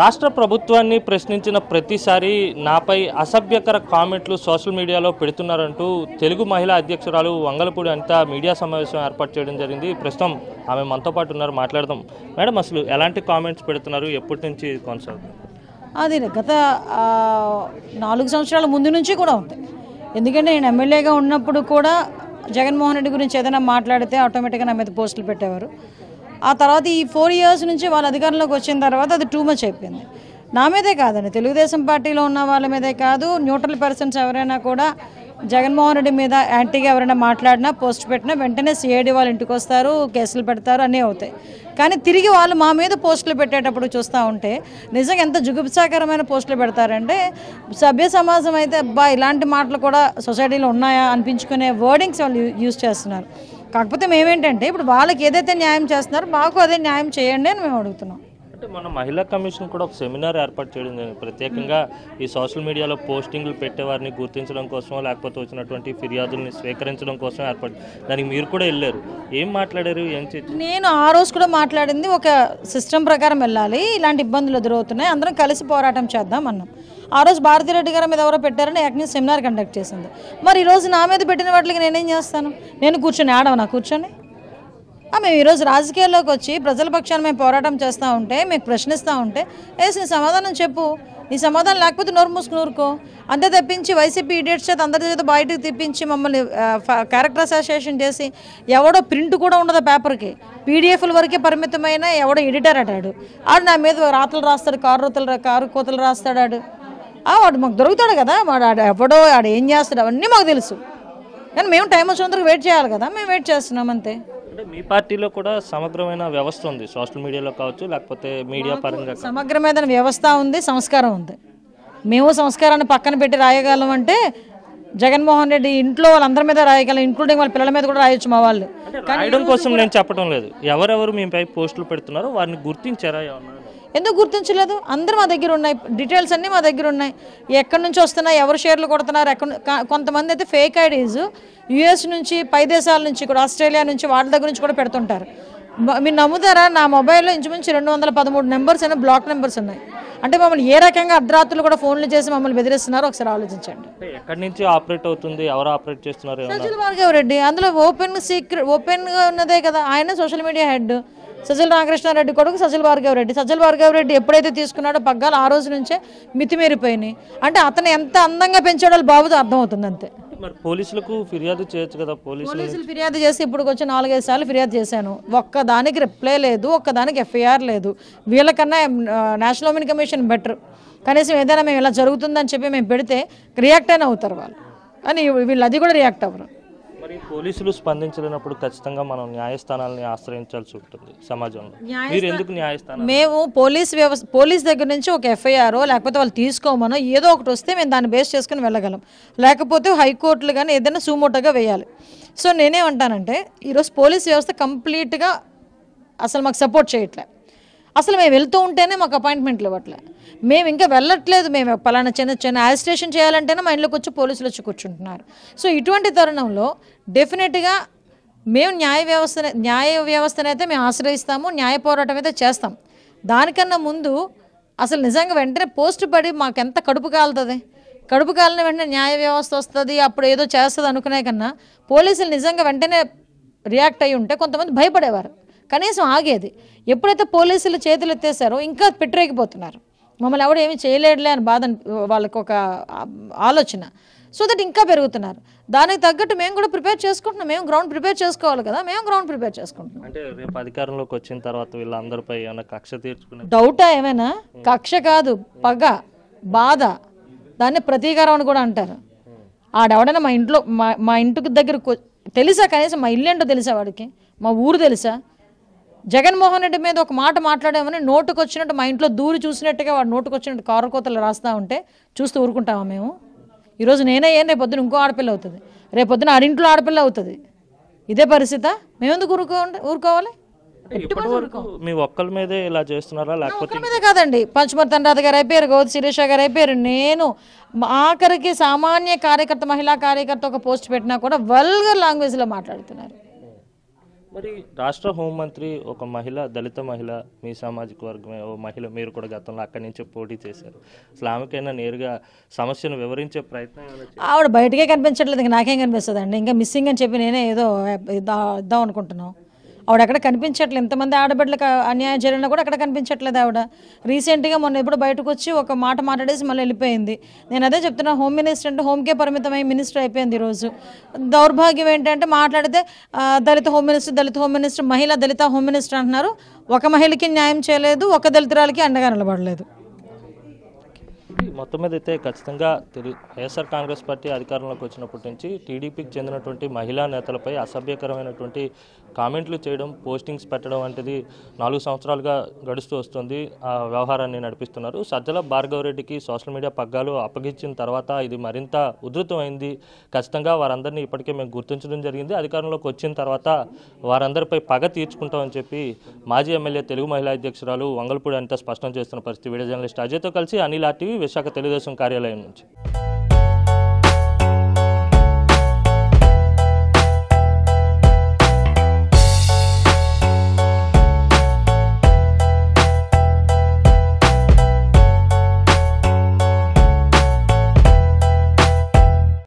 రాష్ట్ర ప్రభుత్వాన్ని ప్రశ్నించిన ప్రతిసారి నాపై అసభ్యకర కామెంట్లు సోషల్ మీడియాలో పెడుతున్నారంటూ తెలుగు మహిళా అధ్యక్షురాలు వంగలపూడి అంతా మీడియా సమావేశం ఏర్పాటు చేయడం జరిగింది ప్రస్తుతం ఆమె మనతో పాటు ఉన్నారు మాట్లాడదాం మేడం అసలు ఎలాంటి కామెంట్స్ పెడుతున్నారు ఎప్పటి నుంచి కొనసాగుతుంది అది గత నాలుగు సంవత్సరాల ముందు నుంచి కూడా ఉంది ఎందుకంటే నేను ఎమ్మెల్యేగా ఉన్నప్పుడు కూడా జగన్మోహన్ రెడ్డి గురించి ఏదైనా మాట్లాడితే ఆటోమేటిక్గా నా మీద పోస్టులు పెట్టేవారు ఆ తర్వాత ఈ ఫోర్ ఇయర్స్ నుంచి వాళ్ళు అధికారంలోకి వచ్చిన తర్వాత అది టూ మచ్ అయిపోయింది నా మీదే కాదండి తెలుగుదేశం పార్టీలో ఉన్న వాళ్ళ మీదే కాదు న్యూట్రల్ పర్సన్స్ ఎవరైనా కూడా జగన్మోహన్ రెడ్డి మీద యాంటీగా ఎవరైనా మాట్లాడినా పోస్ట్ పెట్టినా వెంటనే సిఐడి వాళ్ళు ఇంటికి వస్తారు కేసులు పెడతారు అన్నీ అవుతాయి కానీ తిరిగి వాళ్ళు మా మీద పోస్టులు పెట్టేటప్పుడు చూస్తూ ఉంటే నిజంగా ఎంత జుగుప్సాకరమైన పోస్టులు పెడతారంటే సభ్య సమాజం అయితే అబ్బా ఇలాంటి మాటలు కూడా సొసైటీలో ఉన్నాయా అనిపించుకునే వర్డింగ్స్ వాళ్ళు యూజ్ చేస్తున్నారు కాకపోతే మేమేంటంటే ఇప్పుడు వాళ్ళకి ఏదైతే న్యాయం చేస్తున్నారో మాకు అదే న్యాయం చేయండి అని మేము అడుగుతున్నాం అంటే మన మహిళా కమిషన్ కూడా ఒక సెమినార్ ఏర్పాటు చేయడం జరిగింది ప్రత్యేకంగా ఈ సోషల్ మీడియాలో పోస్టింగ్లు పెట్టేవారిని గుర్తించడం కోసం లేకపోతే వచ్చినటువంటి ఫిర్యాదుల్ని స్వీకరించడం కోసం ఏర్పాటు దానికి మీరు కూడా వెళ్ళారు ఏం మాట్లాడారు ఏం నేను ఆ రోజు కూడా మాట్లాడింది ఒక సిస్టమ్ ప్రకారం వెళ్ళాలి ఇలాంటి ఇబ్బందులు ఎదురవుతున్నాయి అందరం కలిసి పోరాటం చేద్దాం అన్నాం ఆ రోజు భారతిరెడ్డి గారి మీద ఎవరో పెట్టారని యాక్నీ సెమినార్ కండక్ట్ చేసింది మరి ఈరోజు నా మీద పెట్టిన వాటికి నేనేం చేస్తాను నేను కూర్చొని ఆడవనా కూర్చొని మేము ఈరోజు రాజకీయాల్లోకి వచ్చి ప్రజల పక్షాన్ని మేము పోరాటం చేస్తూ ఉంటే మేము ప్రశ్నిస్తూ ఉంటే ఏసి నీ సమాధానం చెప్పు నీ సమాధానం లేకపోతే నోరు మూసుకు నూరుకో అంతే తప్పించి వైసీపీ ఇడియట్స్ చేత అందరి చేత బయటకు తెప్పించి మమ్మల్ని క్యారెక్టర్ అసోసియేషన్ చేసి ఎవడో ప్రింట్ కూడా ఉండదు పేపర్కి పీడిఎఫ్ల వరకే పరిమితమైన ఎవడో ఎడిటర్ అడాడు ఆడు నా మీద రాతలు రాస్తాడు కారు రూతలు కారు కోతలు రాస్తాడు వాడు మాకు దొరుకుతాడు కదా వాడు ఎవడో ఆడు ఏం చేస్తాడు అవన్నీ మాకు తెలుసు కానీ మేము టైం వచ్చినంతకు వెయిట్ చేయాలి కదా మేము వెయిట్ చేస్తున్నాం అంతే అంటే మీ పార్టీలో కూడా సమగ్రమైన వ్యవస్థ ఉంది సోషల్ మీడియాలో కావచ్చు లేకపోతే మీడియా పరంగా సమగ్రమైన వ్యవస్థ ఉంది సంస్కారం ఉంది మేము సంస్కారాన్ని పక్కన పెట్టి రాయగలం అంటే జగన్మోహన్ రెడ్డి ఇంట్లో వాళ్ళందరి మీద రాయగలం ఇంక్లూడింగ్ వాళ్ళ పిల్లల మీద కూడా రాయొచ్చు మా వాళ్ళు రాయడం కోసం నేను చెప్పడం లేదు ఎవరెవరు మేము పోస్టులు పెడుతున్నారో వారిని గుర్తించారా ఎందుకు గుర్తించలేదు అందరూ మా దగ్గర ఉన్నాయి డీటెయిల్స్ అన్నీ మా దగ్గర ఉన్నాయి ఎక్కడి నుంచి వస్తున్నాయి ఎవరు షేర్లు కొడుతున్నారు ఎక్కడ కొంతమంది అయితే ఫేక్ ఐడీస్ యుఎస్ నుంచి పై దేశాల నుంచి కూడా ఆస్ట్రేలియా నుంచి వాళ్ళ దగ్గర నుంచి కూడా పెడుతుంటారు మీరు నమ్ముతారా నా మొబైల్లో ఇంచుమించి రెండు వందల పదమూడు నెంబర్స్ అయినా బ్లాక్ నెంబర్స్ ఉన్నాయి అంటే మమ్మల్ని ఏ రకంగా అర్ధరాత్రులు కూడా ఫోన్లు చేసి మమ్మల్ని బెదిరిస్తున్నారో ఒకసారి ఆలోచించండి ఎక్కడి నుంచి ఆపరేట్ అవుతుంది ఎవరు ఆపరేట్ చేస్తున్నారు సజ్జల రెడ్డి అందులో ఓపెన్ సీక్రెట్ ఓపెన్గా ఉన్నదే కదా ఆయన social media head Sajjala Ramakrishna Reddy కొడుకు సజ్జల రెడ్డి సజ్జల రెడ్డి ఎప్పుడైతే తీసుకున్నాడో పగ్గాలు ఆ రోజు నుంచే మితిమీరిపోయినాయి అంటే అతను ఎంత అందంగా పెంచాడో బాబుతో అర్థమవుతుంది అంతే మరి పోలీసులకు ఫిర్యాదు చేయొచ్చు కదా పోలీసులు ఫిర్యాదు చేసి ఇప్పుడు వచ్చి నాలుగైదు సార్లు ఫిర్యాదు చేశాను ఒక్కదానికి రిప్లై లేదు ఒక్కదానికి ఎఫ్ఐఆర్ లేదు వీళ్ళకన్నా నేషనల్ ఉమెన్ కమిషన్ బెటర్ కనీసం ఏదైనా మేము ఇలా జరుగుతుందని చెప్పి మేము పెడితే రియాక్ట్ అయినా అవుతారు వాళ్ళు కానీ వీళ్ళు అది కూడా రియాక్ట్ అవ్వరు పోలీసులు స్పందించలేనప్పుడు ఖచ్చితంగా మనం న్యాయస్థానాన్ని ఆశ్రయించాల్సి ఉంటుంది సమాజంలో మీరు ఎందుకు న్యాయస్థానం మేము పోలీస్ వ్యవస్థ పోలీస్ దగ్గర నుంచి ఒక ఎఫ్ఐఆర్ లేకపోతే వాళ్ళు తీసుకోమనో ఏదో ఒకటి వస్తే మేము దాన్ని బేస్ చేసుకుని వెళ్ళగలం లేకపోతే హైకోర్టులు కానీ ఏదైనా సూమోటోగా వేయాలి సో నేనేమంటానంటే ఈరోజు పోలీస్ వ్యవస్థ కంప్లీట్గా అసలు మాకు సపోర్ట్ చేయట్లే అసలు మేము వెళ్తూ ఉంటేనే మాకు అపాయింట్మెంట్లు ఇవ్వట్లే మేము ఇంకా వెళ్ళట్లేదు మేము పలానా చిన్న చిన్న అజిస్ట్రేషన్ చేయాలంటేనే మా ఇంట్లోకి వచ్చి పోలీసులు వచ్చి కూర్చుంటున్నారు సో ఇటువంటి తరుణంలో డెఫినెట్గా మేము న్యాయ వ్యవస్థ న్యాయ వ్యవస్థను అయితే మేము ఆశ్రయిస్తాము న్యాయ పోరాటం అయితే చేస్తాం దానికన్నా ముందు అసలు నిజంగా వెంటనే పోస్ట్ పడి మాకు ఎంత కడుపు కాలుతుంది కడుపు కాలిన వెంటనే న్యాయ వ్యవస్థ వస్తుంది అప్పుడు ఏదో చేస్తుంది అనుకునే కన్నా పోలీసులు నిజంగా వెంటనే రియాక్ట్ అయి ఉంటే కొంతమంది భయపడేవారు కనీసం ఆగేది ఎప్పుడైతే పోలీసులు చేతులు ఎత్తేసారో ఇంకా పెట్టరేకపోతున్నారు మమ్మల్ని ఎవడు చేయలేడులే అని బాధ వాళ్ళకు ఒక ఆలోచన సో దట్ ఇంకా పెరుగుతున్నారు దానికి తగ్గట్టు మేము కూడా ప్రిపేర్ చేసుకుంటున్నాం మేము గ్రౌండ్ ప్రిపేర్ చేసుకోవాలి కదా మేము గ్రౌండ్ ప్రిపేర్ చేసుకుంటున్నాం అంటే రేపు అధికారంలోకి వచ్చిన తర్వాత వీళ్ళందరిపై ఏమైనా కక్ష తీర్చుకునే డౌటా ఏమైనా కక్ష కాదు పగ బాధ దాన్ని ప్రతీకారం అని కూడా అంటారు ఆడెవడైనా మా ఇంట్లో మా మా ఇంటికి దగ్గర తెలుసా కనీసం మా ఇల్లు ఏంటో తెలుసా వాడికి మా ఊరు తెలుసా జగన్మోహన్ రెడ్డి మీద ఒక మాట మాట్లాడామని నోటుకొచ్చినట్టు మా ఇంట్లో దూరి చూసినట్టుగా వాడు కారు కారుకోతలు రాస్తా ఉంటే చూస్తూ ఊరుకుంటామా మేము ఈరోజు నేనే ఏం రేపు పొద్దున ఇంకో ఆడపిల్ల అవుతుంది రేపు పొద్దున అరింట్లో ఆడపిల్ల అవుతుంది ఇదే పరిస్థితి మేమెందుకు ఊరుకో ఊరుకోవాలి మీ ఒక్కరి మీదే ఇలా చేస్తున్నారా లేకపోతే మీదే కాదండి పంచమూర్తి తండ్రాత గారు అయిపోయారు గౌతి శిరీష గారు అయిపోయారు నేను ఆఖరికి సామాన్య కార్యకర్త మహిళా కార్యకర్త ఒక పోస్ట్ పెట్టినా కూడా వల్గర్ లాంగ్వేజ్లో మాట్లాడుతున్నారు మరి రాష్ట్ర హోంమంత్రి ఒక మహిళ దళిత మహిళ మీ సామాజిక వర్గమే ఓ మహిళ మీరు కూడా గతంలో అక్కడి నుంచి పోటీ చేశారు అసలు ఆమెకైనా నేరుగా సమస్యను వివరించే ప్రయత్నం ఆవిడ బయటకే కనిపించట్లేదు ఇంకా నాకేం కనిపిస్తుంది అండి ఇంకా మిస్సింగ్ అని చెప్పి నేనే ఏదో ఇద్దాం అనుకుంటున్నాను ఆవిడ ఎక్కడ కనిపించట్లేదు ఇంతమంది ఆడబిడ్డలకు అన్యాయం జరిగినా కూడా అక్కడ కనిపించట్లేదు ఆవిడ రీసెంట్గా మొన్న ఎప్పుడు బయటకు వచ్చి ఒక మాట మాట్లాడేసి మళ్ళీ వెళ్ళిపోయింది నేను అదే చెప్తున్నా హోమ్ మినిస్టర్ అంటే హోమ్కే పరిమితమై మినిస్టర్ అయిపోయింది ఈరోజు దౌర్భాగ్యం ఏంటంటే మాట్లాడితే దళిత హోమ్ మినిస్టర్ దళిత హోమ్ మినిస్టర్ మహిళ దళిత హోమ్ మినిస్టర్ అంటున్నారు ఒక మహిళకి న్యాయం చేయలేదు ఒక దళితురాలకి అండగా నిలబడలేదు మొత్తం మీద అయితే ఖచ్చితంగా తెలు వైఎస్ఆర్ కాంగ్రెస్ పార్టీ అధికారంలోకి వచ్చినప్పటి నుంచి టీడీపీకి చెందినటువంటి మహిళా నేతలపై అసభ్యకరమైనటువంటి కామెంట్లు చేయడం పోస్టింగ్స్ పెట్టడం వంటిది నాలుగు సంవత్సరాలుగా గడుస్తూ వస్తుంది ఆ వ్యవహారాన్ని నడిపిస్తున్నారు సజ్జల రెడ్డికి సోషల్ మీడియా పగ్గాలు అప్పగించిన తర్వాత ఇది మరింత ఉధృతమైంది ఖచ్చితంగా వారందరినీ ఇప్పటికే మేము గుర్తించడం జరిగింది అధికారంలోకి వచ్చిన తర్వాత వారందరిపై పగ తీర్చుకుంటామని చెప్పి మాజీ ఎమ్మెల్యే తెలుగు మహిళా అధ్యక్షురాలు వంగల్పూడి అంతా స్పష్టం చేస్తున్న పరిస్థితి వీడియో జర్నలిస్ట్ అజయ్తో కలిసి అనిల్ ఆర్టీవీ విశాఖ తెలుగుదేశం కార్యాలయం నుంచి